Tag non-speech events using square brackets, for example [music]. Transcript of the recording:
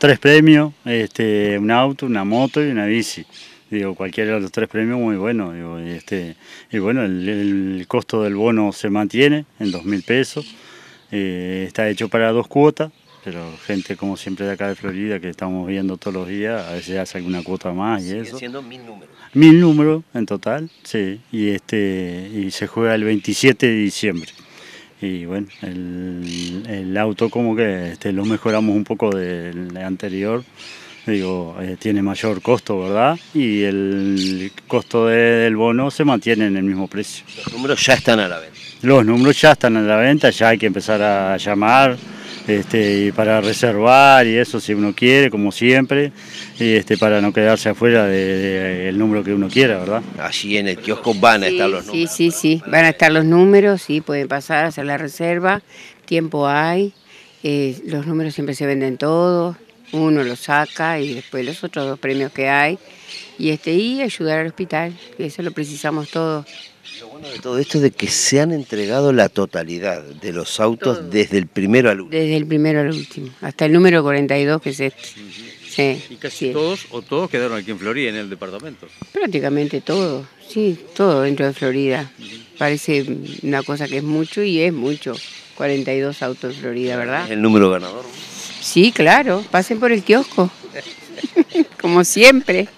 Tres premios, este, un auto, una moto y una bici. Digo, cualquiera de los tres premios muy bueno. este, y bueno, el, costo del bono se mantiene en dos mil pesos. Eh, está hecho para dos cuotas, pero gente como siempre de acá de Florida que estamos viendo todos los días, a veces hace alguna cuota más y eso. siendo mil números. Mil números en total, sí. Y, este, y se juega el 27 de diciembre y bueno, el, auto como que este, lo mejoramos un poco del anterior, digo, eh, tiene mayor costo, ¿verdad? Y el costo del bono se mantiene en el mismo precio. Los números ya están a la venta. Los números ya están a la venta, ya hay que empezar a llamar este, y para reservar y eso si uno quiere, como siempre, y este, para no quedarse afuera del de, número que uno quiera, ¿verdad? Allí en el kiosco van a estar los números. Sí, sí, sí, van a estar los números, sí, pueden pasar, a hacer la reserva, tiempo hay, eh, los números siempre se venden todos, uno los saca y después los otros dos premios que hay, y, este, y ayudar al hospital, eso lo precisamos todos. Lo bueno de todo esto es de que se han entregado la totalidad de los autos desde el primero al último. Desde el primero al último, hasta el número 42 que es este. Sí, y casi todos o todos quedaron aquí en Florida, en el departamento. Prácticamente todos, sí, todo dentro de Florida. Parece una cosa que es mucho y es mucho. 42 autos en Florida, ¿verdad? El número ganador. Sí, claro, pasen por el kiosco, [laughs] como siempre.